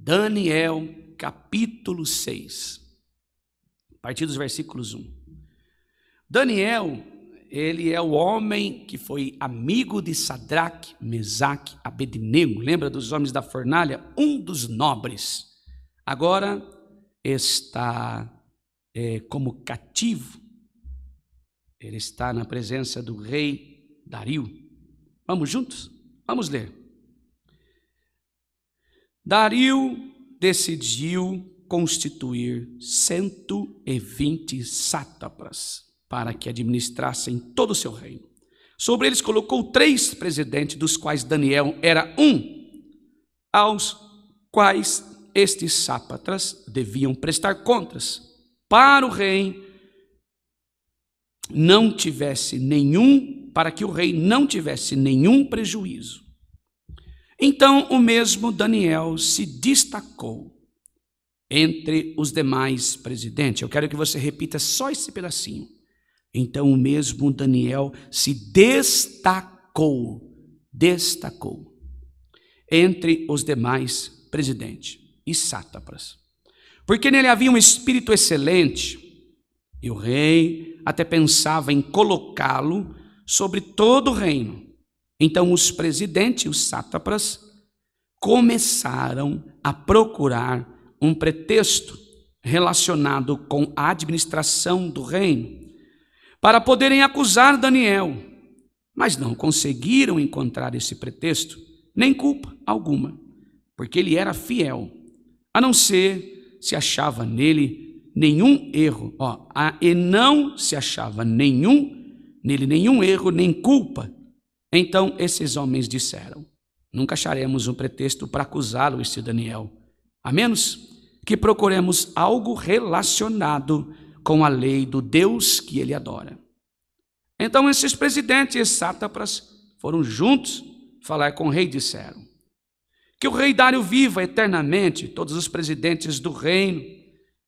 Daniel, capítulo 6, a partir dos versículos 1. Daniel, ele é o homem que foi amigo de Sadraque, Mesaque, Abednego, lembra dos homens da fornalha? Um dos nobres. Agora está é, como cativo, ele está na presença do rei Dario. Vamos juntos? Vamos ler. Dario decidiu constituir 120 sátrapas para que administrassem todo o seu reino. Sobre eles colocou três presidentes, dos quais Daniel era um, aos quais estes sápatras deviam prestar contas, para o rei não tivesse nenhum, para que o rei não tivesse nenhum prejuízo. Então o mesmo Daniel se destacou entre os demais presidentes. Eu quero que você repita só esse pedacinho. Então o mesmo Daniel se destacou, destacou entre os demais presidentes e sátrapas. Porque nele havia um espírito excelente, e o rei até pensava em colocá-lo sobre todo o reino então os presidentes, os sátrapas, começaram a procurar um pretexto relacionado com a administração do reino para poderem acusar Daniel, mas não conseguiram encontrar esse pretexto, nem culpa alguma, porque ele era fiel, a não ser se achava nele nenhum erro, ó, e não se achava nenhum nele nenhum erro nem culpa então esses homens disseram: Nunca acharemos um pretexto para acusá-lo, este Daniel, a menos que procuremos algo relacionado com a lei do Deus que ele adora. Então esses presidentes e sátrapas foram juntos falar com o rei e disseram: Que o rei Dário viva eternamente, todos os presidentes do reino,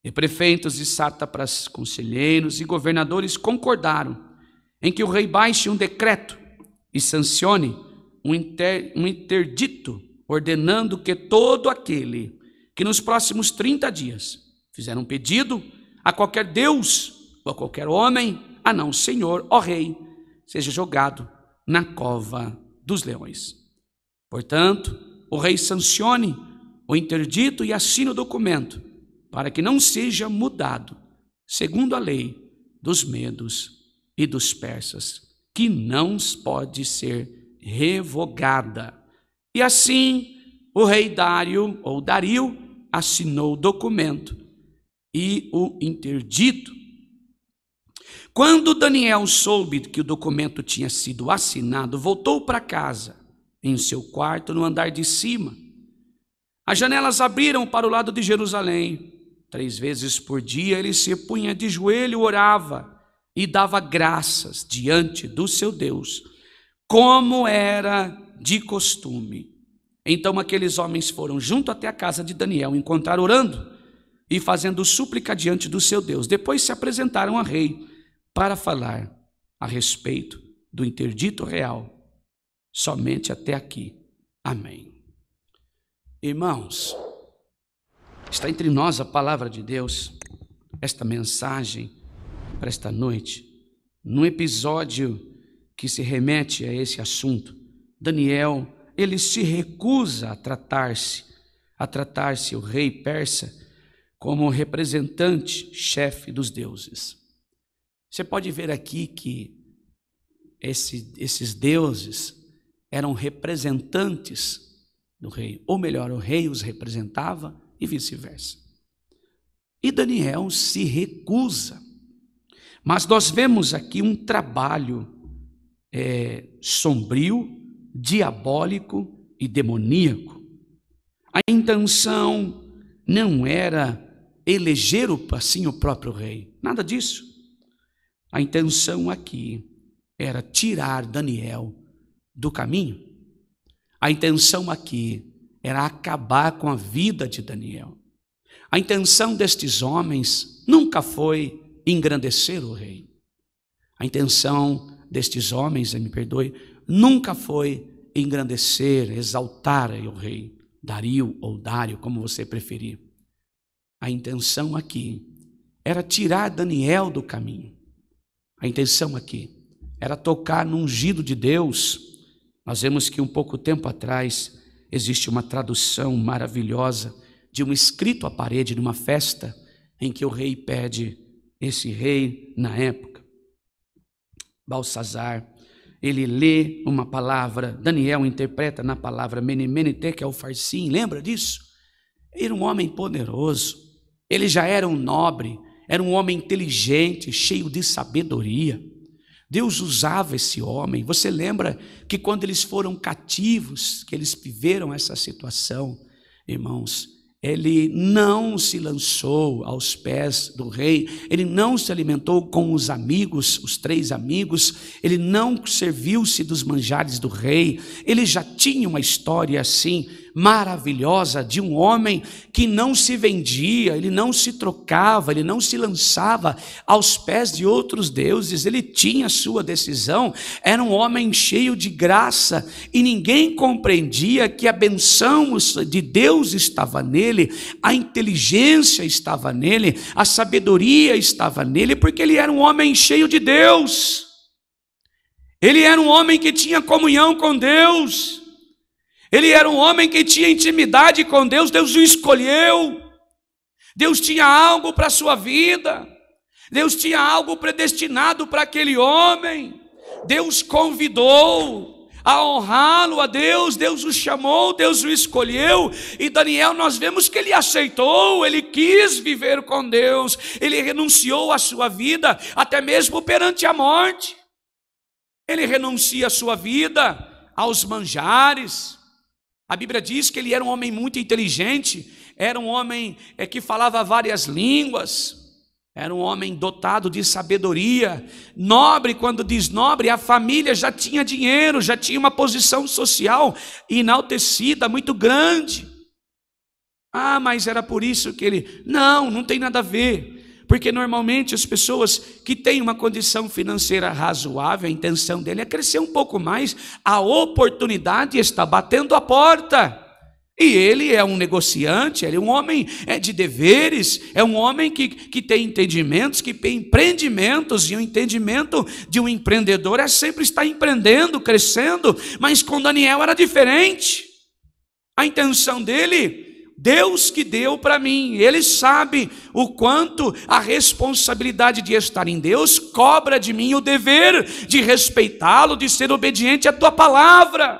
e prefeitos e sátrapas, conselheiros e governadores concordaram em que o rei baixe um decreto e sancione um, inter, um interdito ordenando que todo aquele que nos próximos 30 dias fizer um pedido a qualquer Deus ou a qualquer homem, a não Senhor, ó Rei, seja jogado na cova dos leões. Portanto, o rei sancione o interdito e assine o documento, para que não seja mudado, segundo a lei dos medos e dos persas que não pode ser revogada. E assim o rei Dário, ou Dario, assinou o documento e o interdito. Quando Daniel soube que o documento tinha sido assinado, voltou para casa, em seu quarto, no andar de cima. As janelas abriram para o lado de Jerusalém. Três vezes por dia ele se punha de joelho e orava e dava graças diante do seu Deus, como era de costume. Então aqueles homens foram junto até a casa de Daniel, encontraram orando e fazendo súplica diante do seu Deus. Depois se apresentaram ao rei para falar a respeito do interdito real. Somente até aqui. Amém. Irmãos, está entre nós a palavra de Deus, esta mensagem para esta noite num episódio que se remete a esse assunto. Daniel, ele se recusa a tratar-se, a tratar-se o rei persa como representante, chefe dos deuses. Você pode ver aqui que esse, esses deuses eram representantes do rei, ou melhor, o rei os representava e vice-versa. E Daniel se recusa mas nós vemos aqui um trabalho é, sombrio, diabólico e demoníaco. A intenção não era eleger assim o próprio rei, nada disso. A intenção aqui era tirar Daniel do caminho. A intenção aqui era acabar com a vida de Daniel. A intenção destes homens nunca foi engrandecer o rei. A intenção destes homens, me perdoe, nunca foi engrandecer, exaltar o rei, Dario ou Dário, como você preferir. A intenção aqui era tirar Daniel do caminho. A intenção aqui era tocar no ungido de Deus. Nós vemos que um pouco tempo atrás existe uma tradução maravilhosa de um escrito à parede numa festa em que o rei pede esse rei na época. Balsazar, ele lê uma palavra, Daniel interpreta na palavra Menemenete, que é o farsim, lembra disso? Era um homem poderoso, ele já era um nobre, era um homem inteligente, cheio de sabedoria. Deus usava esse homem. Você lembra que quando eles foram cativos, que eles viveram essa situação, irmãos, ele não se lançou aos pés do rei, ele não se alimentou com os amigos, os três amigos, ele não serviu-se dos manjares do rei, ele já tinha uma história assim maravilhosa de um homem que não se vendia, ele não se trocava, ele não se lançava aos pés de outros deuses, ele tinha sua decisão, era um homem cheio de graça e ninguém compreendia que a benção de Deus estava nele, a inteligência estava nele, a sabedoria estava nele, porque ele era um homem cheio de Deus. Ele era um homem que tinha comunhão com Deus. Ele era um homem que tinha intimidade com Deus, Deus o escolheu. Deus tinha algo para a sua vida. Deus tinha algo predestinado para aquele homem. Deus convidou a honrá-lo a Deus, Deus o chamou, Deus o escolheu, e Daniel nós vemos que ele aceitou, ele quis viver com Deus, ele renunciou à sua vida, até mesmo perante a morte. Ele renuncia à sua vida, aos manjares, a Bíblia diz que ele era um homem muito inteligente, era um homem eh, que falava várias línguas, era um homem dotado de sabedoria, nobre, quando diz nobre, a família já tinha dinheiro, já tinha uma posição social enaltecida, muito grande. Ah, mas era por isso que ele. Não, não tem nada a ver. Porque normalmente as pessoas que têm uma condição financeira razoável, a intenção dele é crescer um pouco mais, a oportunidade está batendo a porta. E ele é um negociante, ele é um homem é, de deveres, é um homem que, que tem entendimentos, que tem empreendimentos, e o entendimento de um empreendedor é sempre estar empreendendo, crescendo, mas com Daniel era diferente. A intenção dele Deus que deu para mim, Ele sabe o quanto a responsabilidade de estar em Deus cobra de mim o dever de respeitá-lo, de ser obediente à tua palavra.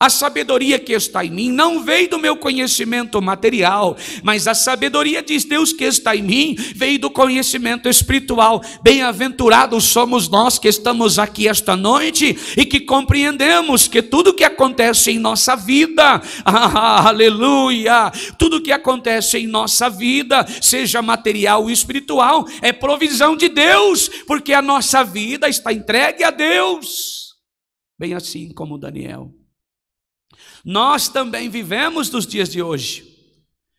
A sabedoria que está em mim não veio do meu conhecimento material, mas a sabedoria diz Deus que está em mim veio do conhecimento espiritual. Bem-aventurados somos nós que estamos aqui esta noite e que compreendemos que tudo que acontece em nossa vida, aleluia, tudo que acontece em nossa vida, seja material ou espiritual, é provisão de Deus, porque a nossa vida está entregue a Deus. Bem assim como Daniel. Nós também vivemos dos dias de hoje.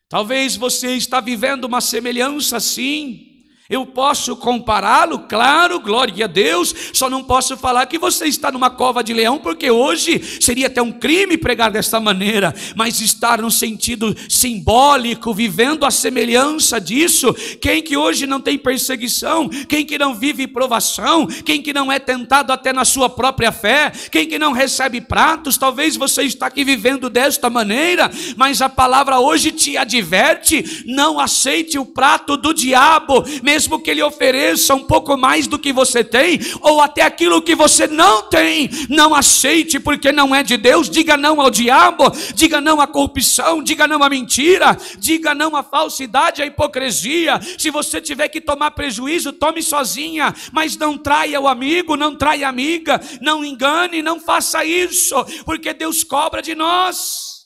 Talvez você está vivendo uma semelhança assim, eu posso compará-lo, claro, glória a Deus, só não posso falar que você está numa cova de leão, porque hoje seria até um crime pregar desta maneira, mas estar num sentido simbólico, vivendo a semelhança disso. Quem que hoje não tem perseguição, quem que não vive provação, quem que não é tentado até na sua própria fé, quem que não recebe pratos, talvez você está aqui vivendo desta maneira, mas a palavra hoje te adverte: não aceite o prato do diabo, mesmo que Ele ofereça um pouco mais do que você tem, ou até aquilo que você não tem, não aceite, porque não é de Deus. Diga não ao diabo, diga não à corrupção, diga não à mentira, diga não à falsidade, à hipocrisia. Se você tiver que tomar prejuízo, tome sozinha, mas não traia o amigo, não traia a amiga, não engane, não faça isso, porque Deus cobra de nós.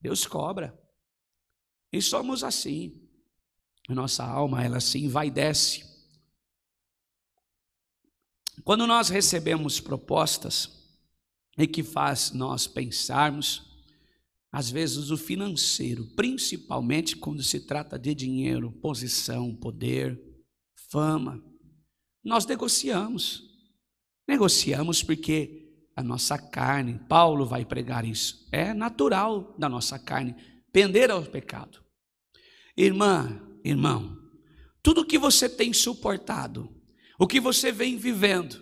Deus cobra. E somos assim. A nossa alma, ela se envaidece. Quando nós recebemos propostas e que faz nós pensarmos, às vezes o financeiro, principalmente quando se trata de dinheiro, posição, poder, fama, nós negociamos. Negociamos porque a nossa carne, Paulo vai pregar isso, é natural da nossa carne pender ao pecado. Irmã, irmão, tudo que você tem suportado, o que você vem vivendo,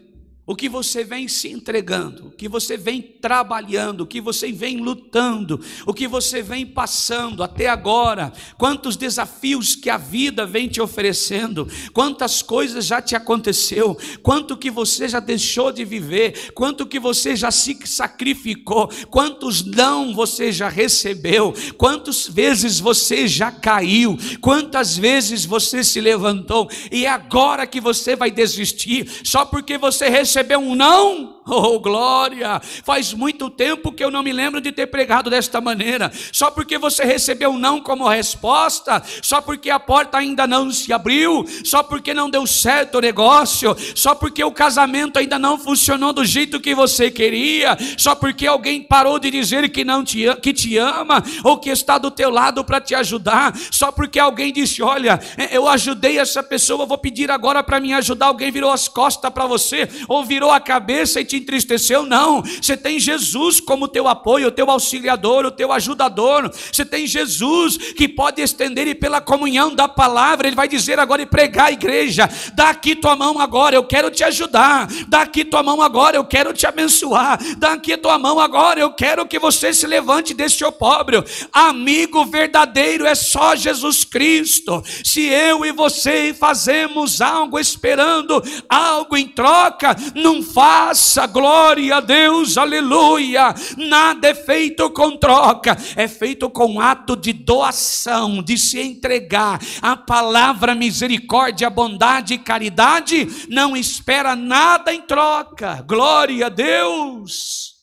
o que você vem se entregando, o que você vem trabalhando, o que você vem lutando, o que você vem passando até agora, quantos desafios que a vida vem te oferecendo, quantas coisas já te aconteceu, quanto que você já deixou de viver, quanto que você já se sacrificou, quantos não você já recebeu, quantas vezes você já caiu, quantas vezes você se levantou e é agora que você vai desistir só porque você recebeu recebeu um não, Oh, glória! Faz muito tempo que eu não me lembro de ter pregado desta maneira. Só porque você recebeu não como resposta, só porque a porta ainda não se abriu, só porque não deu certo o negócio, só porque o casamento ainda não funcionou do jeito que você queria, só porque alguém parou de dizer que não te, que te ama ou que está do teu lado para te ajudar, só porque alguém disse: "Olha, é, eu ajudei essa pessoa, vou pedir agora para me ajudar". Alguém virou as costas para você ou virou a cabeça e te entristeceu, não. Você tem Jesus como teu apoio, o teu auxiliador, o teu ajudador. Você tem Jesus que pode estender e pela comunhão da palavra, ele vai dizer agora e pregar a igreja. Dá aqui tua mão agora, eu quero te ajudar. Dá aqui tua mão agora, eu quero te abençoar. Dá aqui tua mão agora, eu quero que você se levante deste pobre Amigo verdadeiro é só Jesus Cristo. Se eu e você fazemos algo esperando algo em troca, não faça glória a Deus, aleluia. Nada é feito com troca, é feito com ato de doação, de se entregar. A palavra misericórdia, bondade e caridade não espera nada em troca, glória a Deus.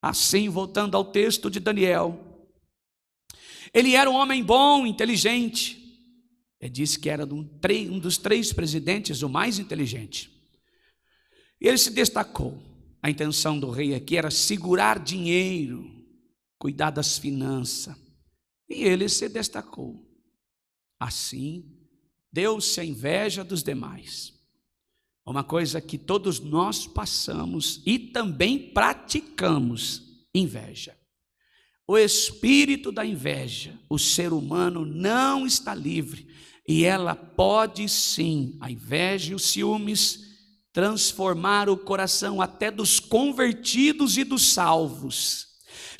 Assim, voltando ao texto de Daniel, ele era um homem bom, inteligente. Ele disse que era um, dos três presidentes o mais inteligente. E ele se destacou. A intenção do rei aqui era segurar dinheiro, cuidar das finanças. E ele se destacou. Assim, deu-se a inveja dos demais. Uma coisa que todos nós passamos e também praticamos: inveja. O espírito da inveja, o ser humano não está livre. E ela pode sim, a inveja e os ciúmes, transformar o coração até dos convertidos e dos salvos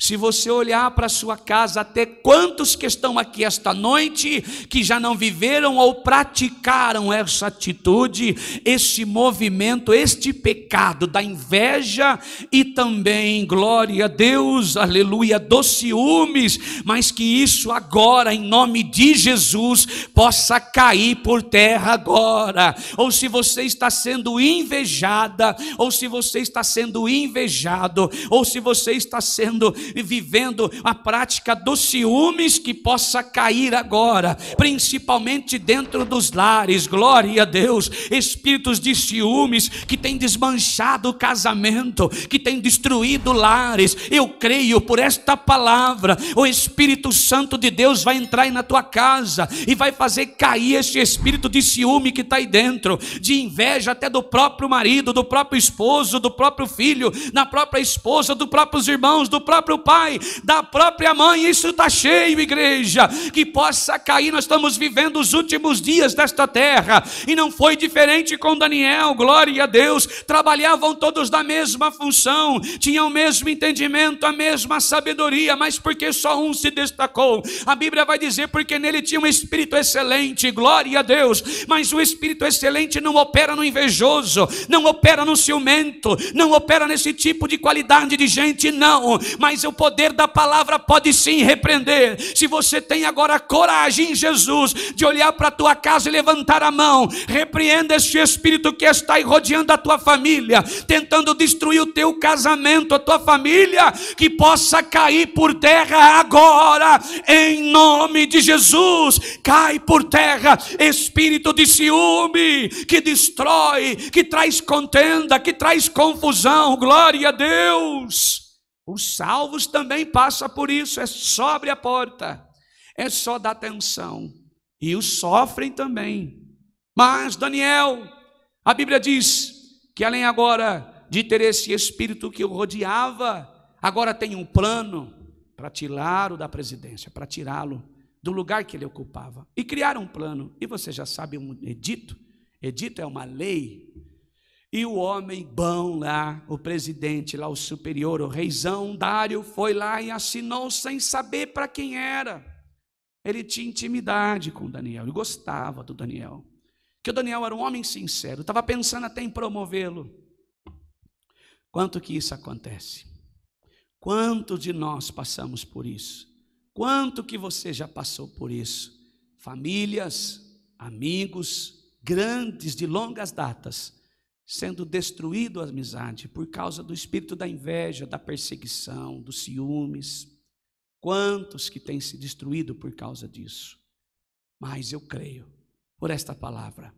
se você olhar para sua casa, até quantos que estão aqui esta noite que já não viveram ou praticaram essa atitude, esse movimento, este pecado da inveja e também, glória a Deus, aleluia, dos ciúmes, mas que isso agora, em nome de Jesus, possa cair por terra agora. Ou se você está sendo invejada, ou se você está sendo invejado, ou se você está sendo vivendo a prática dos ciúmes que possa cair agora, principalmente dentro dos lares. Glória a Deus. Espíritos de ciúmes que têm desmanchado o casamento, que têm destruído lares. Eu creio por esta palavra, o Espírito Santo de Deus vai entrar na tua casa e vai fazer cair este espírito de ciúme que está aí dentro, de inveja até do próprio marido, do próprio esposo, do próprio filho, na própria esposa, dos próprios irmãos, do próprio próprio pai, da própria mãe. Isso está cheio, igreja. Que possa cair. Nós estamos vivendo os últimos dias desta terra e não foi diferente com Daniel. Glória a Deus. Trabalhavam todos na mesma função, tinham o mesmo entendimento, a mesma sabedoria, mas porque só um se destacou. A Bíblia vai dizer porque nele tinha um espírito excelente. Glória a Deus. Mas o espírito excelente não opera no invejoso, não opera no ciumento, não opera nesse tipo de qualidade de gente, não. Mas o poder da palavra pode sim repreender. Se você tem agora coragem em Jesus de olhar para a tua casa e levantar a mão, repreenda este espírito que está aí rodeando a tua família, tentando destruir o teu casamento, a tua família, que possa cair por terra agora, em nome de Jesus. Cai por terra, espírito de ciúme que destrói, que traz contenda, que traz confusão. Glória a Deus. Os salvos também passam por isso, é só abrir a porta, é só dar atenção. E os sofrem também. Mas Daniel, a Bíblia diz que além agora de ter esse espírito que o rodeava, agora tem um plano para tirá-lo da presidência, para tirá-lo do lugar que ele ocupava. E criar um plano. E você já sabe um edito. Edito é uma lei e o homem bom lá, o presidente lá, o superior, o reizão, Dário, foi lá e assinou sem saber para quem era. Ele tinha intimidade com Daniel, ele gostava do Daniel. Que o Daniel era um homem sincero, estava pensando até em promovê-lo. Quanto que isso acontece? Quanto de nós passamos por isso? Quanto que você já passou por isso? Famílias, amigos, grandes de longas datas sendo destruído a amizade por causa do espírito da inveja, da perseguição, dos ciúmes. Quantos que têm se destruído por causa disso? Mas eu creio, por esta palavra,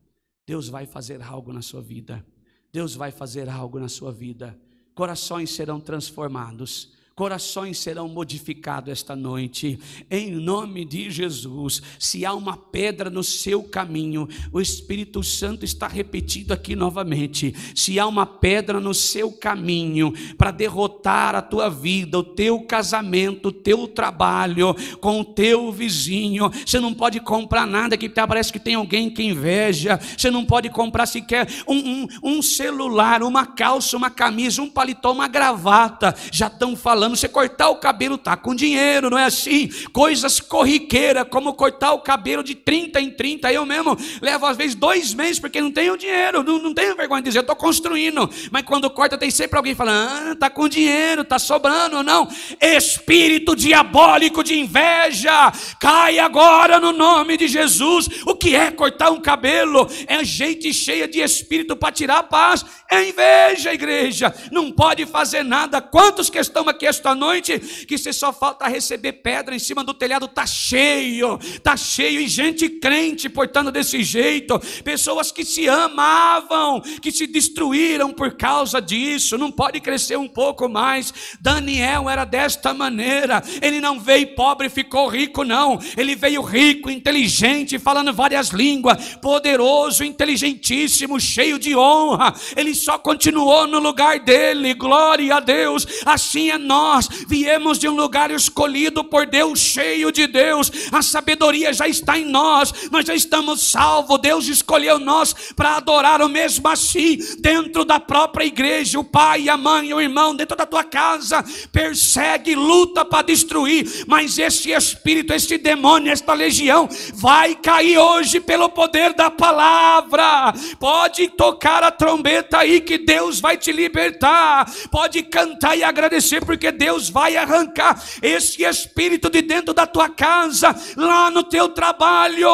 Deus vai fazer algo na sua vida. Deus vai fazer algo na sua vida. Corações serão transformados corações serão modificados esta noite, em nome de Jesus. Se há uma pedra no seu caminho, o Espírito Santo está repetindo aqui novamente: se há uma pedra no seu caminho para derrotar a tua vida, o teu casamento, o teu trabalho, com o teu vizinho, você não pode comprar nada que tá, parece que tem alguém que inveja, você não pode comprar sequer um, um, um celular, uma calça, uma camisa, um paletó, uma gravata, já estão falando falando, você cortar o cabelo tá com dinheiro, não é assim? Coisas corriqueiras, como cortar o cabelo de 30 em 30, eu mesmo levo às vezes dois meses porque não tenho dinheiro, não, não tenho vergonha de dizer, eu estou construindo, mas quando corta tem sempre alguém falando, ah, tá com dinheiro, tá sobrando, não. Espírito diabólico de inveja, cai agora no nome de Jesus. O que é cortar um cabelo? É gente cheia de espírito para tirar a paz é inveja, igreja. Não pode fazer nada. Quantos que estão aqui esta noite que se só falta receber pedra em cima do telhado tá cheio, tá cheio e gente crente portando desse jeito, pessoas que se amavam, que se destruíram por causa disso. Não pode crescer um pouco mais. Daniel era desta maneira. Ele não veio pobre e ficou rico não. Ele veio rico, inteligente, falando várias línguas, poderoso, inteligentíssimo, cheio de honra. Ele só continuou no lugar dele, glória a Deus. Assim é nós, viemos de um lugar escolhido por Deus, cheio de Deus, a sabedoria já está em nós, nós já estamos salvos. Deus escolheu nós para adorar o mesmo assim, dentro da própria igreja, o pai, a mãe, o irmão, dentro da tua casa, persegue, luta para destruir, mas esse espírito, esse demônio, esta legião vai cair hoje pelo poder da palavra. Pode tocar a trombeta aí que Deus vai te libertar. Pode cantar e agradecer, porque Deus vai arrancar esse espírito de dentro da tua casa, lá no teu trabalho,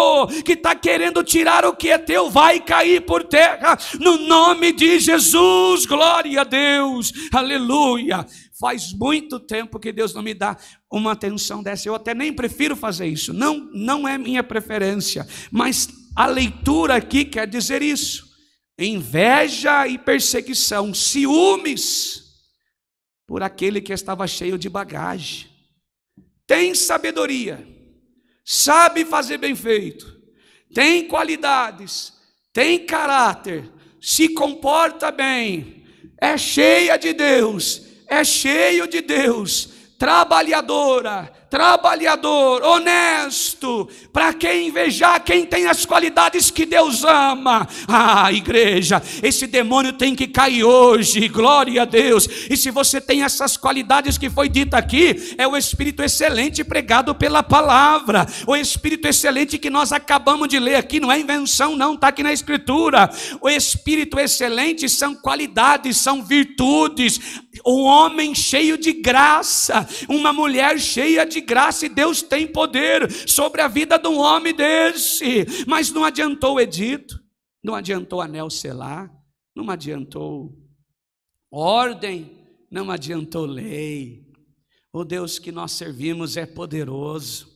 que está querendo tirar o que é teu, vai cair por terra, no nome de Jesus. Glória a Deus, aleluia. Faz muito tempo que Deus não me dá uma atenção dessa. Eu até nem prefiro fazer isso. Não, não é minha preferência. Mas a leitura aqui quer dizer isso inveja e perseguição, ciúmes por aquele que estava cheio de bagagem. Tem sabedoria, sabe fazer bem feito, tem qualidades, tem caráter, se comporta bem, é cheia de Deus, é cheio de Deus, trabalhadora, trabalhador, honesto Cristo, para quem invejar quem tem as qualidades que Deus ama. Ah, igreja, esse demônio tem que cair hoje, glória a Deus. E se você tem essas qualidades que foi dita aqui, é o Espírito excelente pregado pela palavra, o Espírito excelente que nós acabamos de ler aqui, não é invenção, não, está aqui na Escritura. O Espírito excelente são qualidades, são virtudes, um homem cheio de graça, uma mulher cheia de graça, e Deus tem poder sobre sobre a vida de um homem desse. Mas não adiantou o edito, não adiantou anel selar, não adiantou ordem, não adiantou lei. O Deus que nós servimos é poderoso.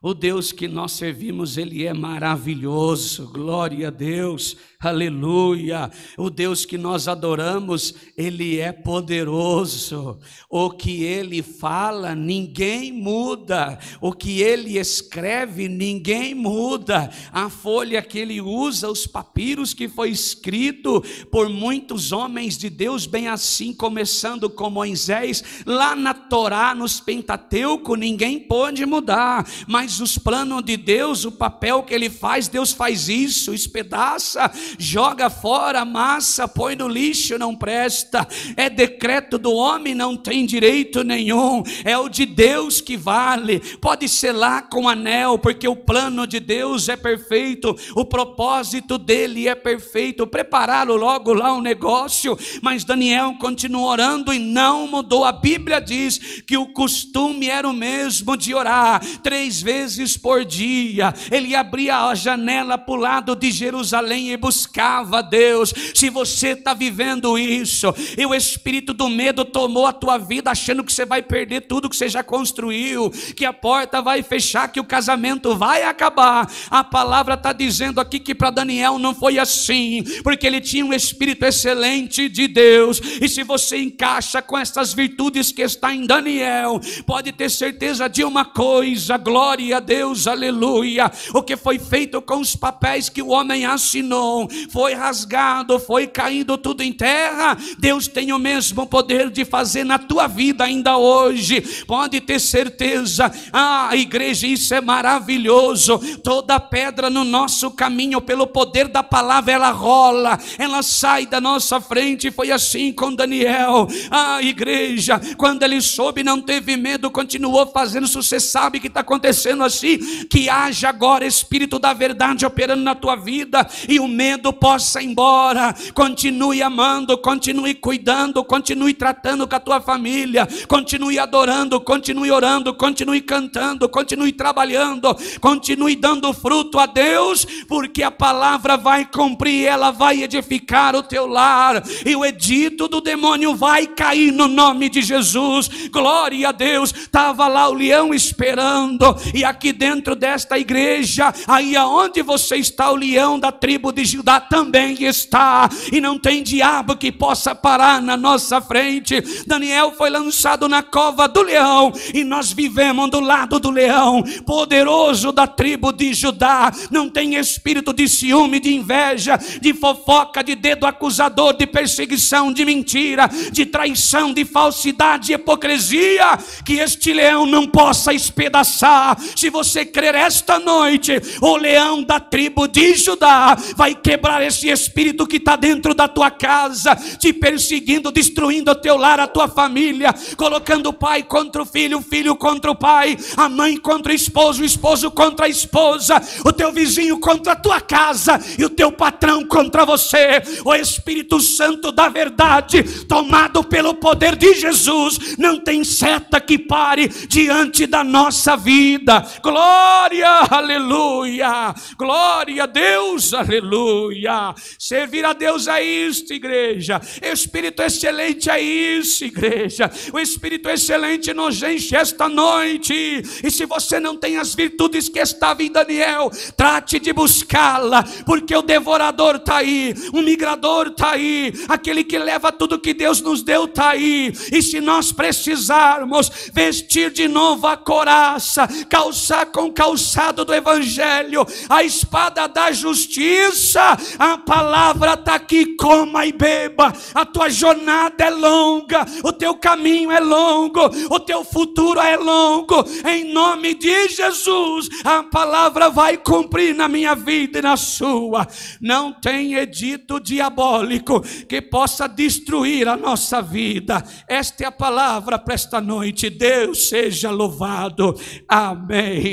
O Deus que nós servimos, ele é maravilhoso, glória a Deus, aleluia. O Deus que nós adoramos, ele é poderoso. O que ele fala, ninguém muda. O que ele escreve, ninguém muda. A folha que ele usa, os papiros que foi escrito por muitos homens de Deus, bem assim, começando com Moisés, lá na Torá, nos Pentateuco, ninguém pode mudar, mas os planos de Deus, o papel que ele faz, Deus faz isso, espedaça, joga fora, massa, põe no lixo, não presta. É decreto do homem, não tem direito nenhum. É o de Deus que vale. Pode selar com anel, porque o plano de Deus é perfeito, o propósito dele é perfeito. Prepararam logo lá um negócio, mas Daniel continuou orando e não mudou. A Bíblia diz que o costume era o mesmo de orar três vezes vezes por dia. Ele abria a janela para o lado de Jerusalém e buscava Deus. Se você está vivendo isso, e o espírito do medo tomou a tua vida, achando que você vai perder tudo que você já construiu, que a porta vai fechar, que o casamento vai acabar. A palavra está dizendo aqui que para Daniel não foi assim, porque ele tinha um espírito excelente de Deus. E se você encaixa com essas virtudes que está em Daniel, pode ter certeza de uma coisa, glória glória a Deus, aleluia. O que foi feito com os papéis que o homem assinou, foi rasgado, foi caindo tudo em terra. Deus tem o mesmo poder de fazer na tua vida ainda hoje. Pode ter certeza, ah, igreja, isso é maravilhoso. Toda pedra no nosso caminho, pelo poder da palavra, ela rola, ela sai da nossa frente. Foi assim com Daniel, ah, igreja, quando ele soube, não teve medo, continuou fazendo. isso você sabe o que está acontecendo dizendo assim: que haja agora Espírito da verdade operando na tua vida e o medo possa ir embora. Continue amando, continue cuidando, continue tratando com a tua família, continue adorando, continue orando, continue cantando, continue trabalhando, continue dando fruto a Deus, porque a palavra vai cumprir, ela vai edificar o teu lar e o edito do demônio vai cair no nome de Jesus. Glória a Deus. Estava lá o leão esperando e aqui dentro desta igreja, aí aonde você está, o leão da tribo de Judá também está, e não tem diabo que possa parar na nossa frente. Daniel foi lançado na cova do leão, e nós vivemos do lado do leão, poderoso da tribo de Judá, não tem espírito de ciúme, de inveja, de fofoca, de dedo acusador, de perseguição, de mentira, de traição, de falsidade, de hipocrisia, que este leão não possa espedaçar, se você crer esta noite, o leão da tribo de Judá vai quebrar esse espírito que está dentro da tua casa, te perseguindo, destruindo o teu lar, a tua família, colocando o pai contra o filho, o filho contra o pai, a mãe contra o esposo, o esposo contra a esposa, o teu vizinho contra a tua casa e o teu patrão contra você. O Espírito Santo da verdade, tomado pelo poder de Jesus, não tem seta que pare diante da nossa vida. Glória, aleluia. Glória a Deus, aleluia. Servir a Deus é isto, igreja. Espírito excelente é isso, igreja. O Espírito excelente nos enche esta noite. E se você não tem as virtudes que estava em Daniel, trate de buscá-la, porque o devorador está aí, o migrador está aí, aquele que leva tudo que Deus nos deu está aí. E se nós precisarmos vestir de novo a coraça, causar calçar com o calçado do Evangelho, a espada da justiça, a palavra está aqui, coma e beba, a tua jornada é longa, o teu caminho é longo, o teu futuro é longo, em nome de Jesus, a palavra vai cumprir na minha vida e na sua. Não tem edito diabólico que possa destruir a nossa vida. Esta é a palavra para esta noite. Deus seja louvado. Amém. name